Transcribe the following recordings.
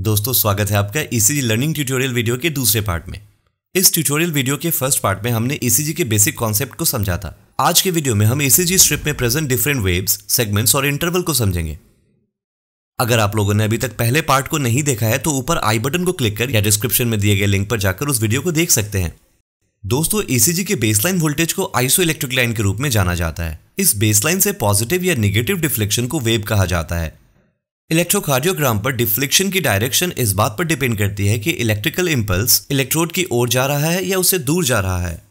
दोस्तों स्वागत है आपका ईसीजी लर्निंग ट्यूटोरियल वीडियो के दूसरे पार्ट में इस ट्यूटोरियल वीडियो के फर्स्ट पार्ट में हमने ईसीजी e के बेसिक कॉन्सेप्ट को समझा था आज के वीडियो में हम ईसीजी e स्ट्रिप में प्रेजेंट डिफरेंट वेव्स सेगमेंट्स और इंटरवल को समझेंगे अगर आप लोगों ने अभी तक पहले पार्ट को नहीं देखा है तो ऊपर आई बटन को क्लिक कर या डिस्क्रिप्शन में दिए गए लिंक पर जाकर उस वीडियो को देख सकते हैं दोस्तों एसीजी के बेसलाइन वोल्टेज को आइसो इलेक्ट्रिक लाइन के रूप में जाना जाता है इस बेसलाइन से पॉजिटिव या निगेटिव डिफ्लेक्शन को वेव कहा जाता है इलेक्ट्रोकार्डियोग्राम पर डिफ्लेक्शन की डायरेक्शन इस बात पर डिपेंड करती है कि इलेक्ट्रिकल इम्पल्स इलेक्ट्रोड की ओर जा रहा है या उससे दूर जा रहा है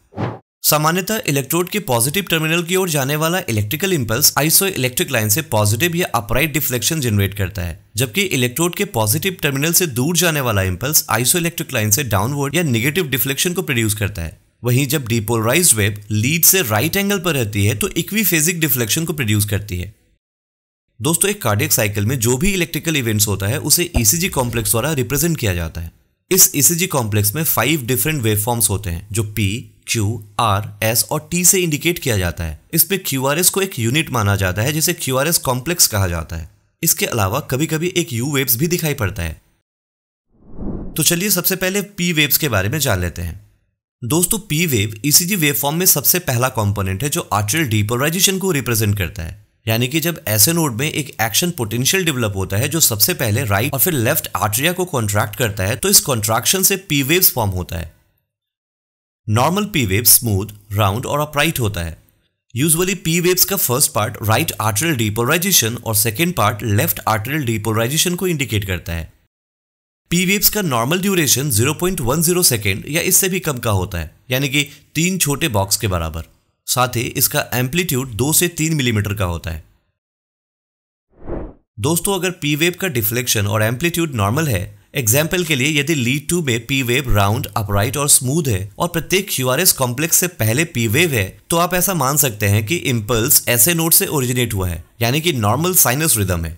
सामान्यतः इलेक्ट्रोड के पॉजिटिव टर्मिनल की ओर जाने वाला electrical impulse isoelectric line से पॉजिटिव या अपराइट डिफ्लेक्शन जनरेट करता है जबकि इलेक्ट्रोड के पॉजिटिव टर्मिनल से दूर जाने वाला इंपल्स आइसो इलेक्ट्रिक लाइन से डाउनवर्ड या निगेटिव डिफ्लेक्शन को प्रोड्यूस करता है वहीं जब डिपोलराइज वेब लीड से राइट एंगल पर रहती है तो फेजिक डिफ्लेक्शन को प्रोड्यूस करती है दोस्तों एक कार्डियक साइकिल में जो भी इलेक्ट्रिकल इवेंट्स होता है उसे ईसीजी e कॉम्प्लेक्स द्वारा रिप्रेजेंट किया जाता है इस ईसीजी e कॉम्प्लेक्स में फाइव डिफरेंट फॉर्म्स होते हैं जो पी क्यू आर एस और टी से इंडिकेट किया जाता है इसमें क्यू आर एस को एक यूनिट माना जाता है जिसे क्यू आर एस कॉम्प्लेक्स कहा जाता है इसके अलावा कभी कभी एक यू वेव्स भी दिखाई पड़ता है तो चलिए सबसे पहले पी वेव्स के बारे में जान लेते हैं दोस्तों पी वेव ईसीजी वेवफॉर्म में सबसे पहला कंपोनेंट है जो आर्चुअल डीपोलराइजेशन को रिप्रेजेंट करता है यानी कि जब ऐसे नोड में एक एक्शन पोटेंशियल डेवलप होता है जो सबसे पहले राइट और फिर लेफ्ट आर्ट्रिया को कॉन्ट्रैक्ट करता है तो इस कॉन्ट्रैक्शन से पी वेव्स फॉर्म होता है normal P wave smooth round और अपराइट होता है यूजुअली पी वेव्स का first part right arterial depolarisation और second part left arterial depolarisation को इंडिकेट करता है पी वेव्स का नॉर्मल ड्यूरेशन 0.10 सेकेंड या इससे भी कम का होता है यानी कि तीन छोटे बॉक्स के बराबर साथ ही इसका एम्पलीट्यूड दो से तीन मिलीमीटर का होता है दोस्तों अगर पी वेव का डिफ्लेक्शन और एम्पलीट्यूड नॉर्मल है एग्जाम्पल के लिए यदि लीड टू में पी वेव राउंड अपराइट और स्मूथ है और प्रत्येक क्यूआरएस कॉम्प्लेक्स से पहले पी वेव है तो आप ऐसा मान सकते हैं कि इम्पल्स ऐसे नोट से ओरिजिनेट हुआ है यानी कि नॉर्मल साइनस रिदम है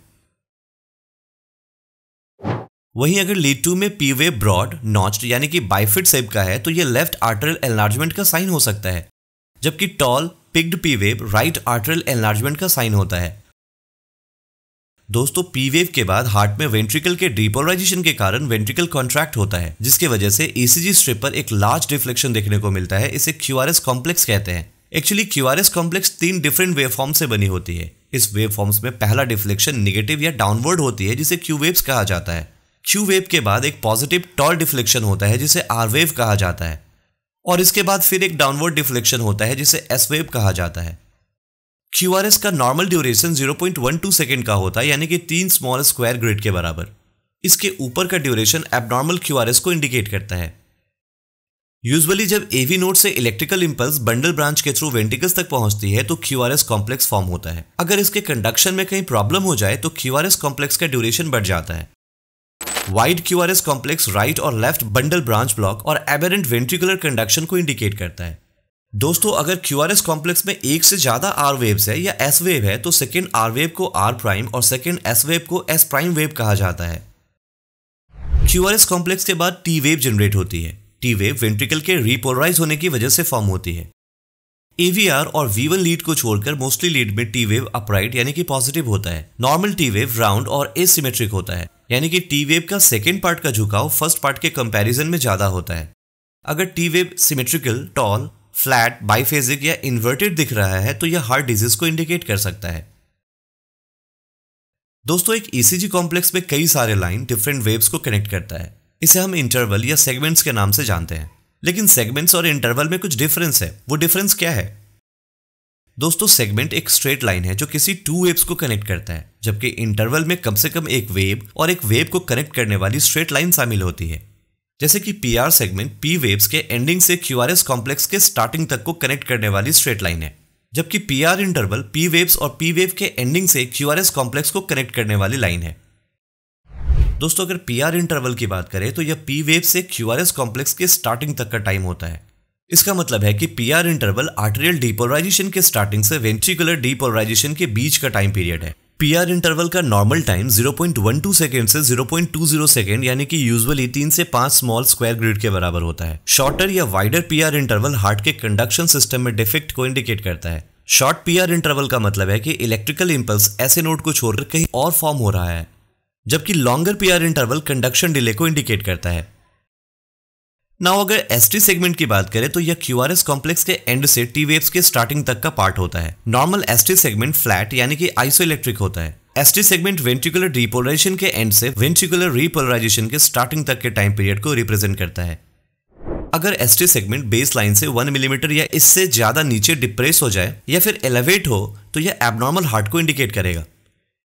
वहीं अगर लीड टू में पी वे ब्रॉड नॉच्ड यानी कि बाइफिट सेप का है तो ये लेफ्ट आर्टरल एनलार्जमेंट का साइन हो सकता है जबकि tall peaked P wave right arterial enlargement का साइन होता है दोस्तों पी वेव के बाद हार्ट में वेंट्रिकल के डिपोलराइजेशन के कारण वेंट्रिकल कॉन्ट्रैक्ट होता है जिसके वजह से ईसीजी e स्ट्रिप पर एक लार्ज डिफ्लेक्शन देखने को मिलता है इसे क्यूआरएस कॉम्प्लेक्स कहते हैं एक्चुअली क्यूआरएस कॉम्प्लेक्स तीन डिफरेंट वेव फॉर्म से बनी होती है इस वेव फॉर्म्स में पहला डिफ्लेक्शन निगेटिव या डाउनवर्ड होती है जिसे क्यू वेव्स कहा जाता है क्यू वेव के बाद एक पॉजिटिव टॉल डिफ्लेक्शन होता है जिसे आर वेव कहा जाता है और इसके बाद फिर एक डाउनवर्ड डिफ्लेक्शन होता है जिसे एस वेव कहा जाता है क्यू आर एस का नॉर्मल ड्यूरेशन 0.12 सेकेंड का होता है यानी कि तीन स्मॉल स्क्वायर ग्रिड के बराबर इसके ऊपर का duration abnormal Q R S को इंडिकेट करता है यूजली जब एवी नोड से इलेक्ट्रिकल इंपल्स बंडल ब्रांच के थ्रू वेंटिकल्स तक पहुंचती है तो Q R S complex form होता है अगर इसके कंडक्शन में कहीं प्रॉब्लम हो जाए तो क्यू आर एस कॉम्प्लेक्स का ड्यूरेशन बढ़ जाता है wide Q R S complex right और लेफ्ट बंडल ब्रांच ब्लॉक और एबेरेंट वेंट्रिकुलर कंडक्शन को इंडिकेट करता है दोस्तों अगर क्यू आर एस कॉम्प्लेक्स में एक से ज्यादा आर वेव्स है या एस वेव है तो सेकेंड आर वेव को आर प्राइम और सेकेंड एस वेव को एस प्राइम वेव कहा जाता है क्यू आर एस कॉम्प्लेक्स के बाद टी वेव जनरेट होती है टी वेव वेंट्रिकल के रिपोलराइज होने की वजह से फॉर्म होती है एवीआर और वी लीड को छोड़कर मोस्टली लीड में टी वेव अपराइट यानी कि पॉजिटिव होता है नॉर्मल टी वेव राउंड और एसिमेट्रिक होता है यानी कि टी वेव का सेकेंड पार्ट का झुकाव फर्स्ट पार्ट के कंपेरिजन में ज्यादा होता है अगर T wave symmetrical tall flat biphasic या इन्वर्टेड दिख रहा है तो यह हार्ट डिजीज को इंडिकेट कर सकता है दोस्तों एक ईसीजी e कॉम्प्लेक्स में कई सारे लाइन डिफरेंट वेव्स को कनेक्ट करता है इसे हम इंटरवल या सेगमेंट्स के नाम से जानते हैं लेकिन सेगमेंट्स और इंटरवल में कुछ डिफरेंस है वो डिफरेंस क्या है दोस्तों सेगमेंट एक स्ट्रेट लाइन है जो किसी टू वेव्स को कनेक्ट करता है जबकि इंटरवल में कम से कम एक वेव और एक वेव को कनेक्ट करने वाली स्ट्रेट लाइन शामिल होती है जैसे कि P R segment P waves के एंडिंग से क्यू आर एस कॉम्प्लेक्स के स्टार्टिंग तक को कनेक्ट करने वाली स्ट्रेट लाइन है जबकि P R interval P waves और पी वेव के एंडिंग से क्यू आर एस कॉम्प्लेक्स को कनेक्ट करने वाली लाइन है दोस्तों अगर पी आर इंटरवल की बात करें तो यह पी वेव से क्यू आर एस कॉम्प्लेक्स के स्टार्टिंग तक का टाइम होता है इसका मतलब है कि P R interval arterial depolarisation के स्टार्टिंग से वेंट्रिकुलर डिपोलराइजेशन के बीच का टाइम पीरियड है पी इंटरवल का नॉर्मल टाइम 0.12 सेकेंड से 0.20 सेकेंड यानी कि यूजुअली तीन से पांच स्मॉल स्क्वायर ग्रिड के बराबर होता है शॉर्टर या wider P R interval heart के कंडक्शन सिस्टम में डिफेक्ट को इंडिकेट करता है शॉर्ट पी आर इंटरवल का मतलब है कि इलेक्ट्रिकल इंपल्स ऐसे नोट को छोड़कर कहीं और फॉर्म हो रहा है जबकि longer PR interval conduction delay को इंडिकेट करता है नाउ अगर एस टी सेगमेंट की बात करें तो यह क्यू आर एस कॉम्प्लेक्स के एंड से टी वेव्स के स्टार्टिंग तक का पार्ट होता है normal S T segment flat यानी कि आइसो इलेक्ट्रिक होता है S T segment ventricular repolarisation के एंड से वेंटिकुलर रिपोलराइजेशन के स्टार्टिंग तक के टाइम पीरियड को रिप्रेजेंट करता है अगर S T segment base line से वन मिलीमीटर या इससे ज्यादा नीचे डिप्रेस हो जाए या फिर एलिवेट हो तो यह एबनॉर्मल हार्ट को इंडिकेट करेगा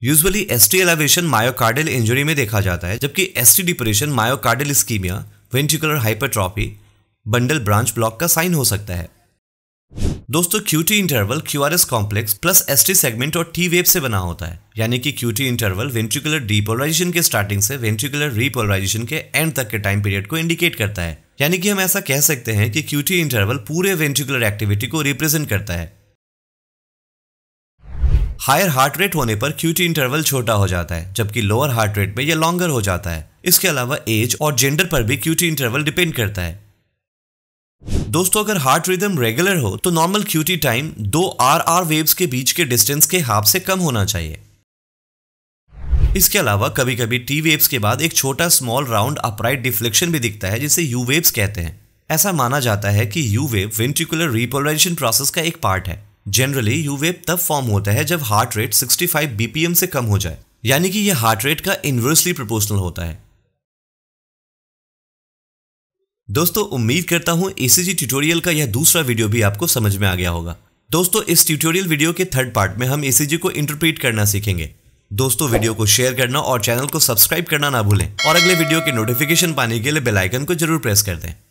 usually ST elevation myocardial injury में देखा जाता है जबकि ST depression myocardial ischaemia ventricular hypertrophy bundle branch block का साइन हो सकता है दोस्तों QT interval Q R S complex plus S T segment और टी वेब से बना होता है यानी कि क्यूटी इंटरवल वेंट्रिकुलर डीपोलराइजेशन के स्टार्टिंग से वेंट्रिकुलर रीपोलराइजेशन के एंड तक के टाइम पीरियड को इंडिकेट करता है यानी कि हम ऐसा कह सकते हैं कि क्यूटी इंटरवल पूरे वेंट्रिकुलर एक्टिविटी को रिप्रेजेंट करता है हायर हार्ट रेट होने पर क्यूटी इंटरवल छोटा हो जाता है जबकि लोअर हार्ट रेट में यह लॉन्गर हो जाता है इसके अलावा एज और जेंडर पर भी क्यूटी इंटरवल डिपेंड करता है दोस्तों अगर हार्ट रिदम रेगुलर हो तो नॉर्मल क्यूटी टाइम दो आर आर वेव्स के बीच के डिस्टेंस के हाफ से कम होना चाहिए इसके अलावा कभी कभी टी वेव्स के बाद एक छोटा स्मॉल राउंड अपराइट डिफ्लेक्शन भी दिखता है जिसे यू वेव्स कहते हैं ऐसा माना जाता है कि U wave ventricular repolarisation process का एक पार्ट है जनरली यूवेप तब फॉर्म होता है जब हार्ट रेट 65 बीपीएम से कम हो जाए यानी कि यह हार्ट रेट का इन्वर्सली प्रोपोर्शनल होता है दोस्तों उम्मीद करता हूं एसीजी ट्यूटोरियल का यह दूसरा वीडियो भी आपको समझ में आ गया होगा दोस्तों इस ट्यूटोरियल वीडियो के थर्ड पार्ट में हम एसीजी e को इंटरप्रीट करना सीखेंगे दोस्तों वीडियो को शेयर करना और चैनल को सब्सक्राइब करना ना भूलें और अगले वीडियो के नोटिफिकेशन पाने के लिए बेलाइकन को जरूर प्रेस कर दें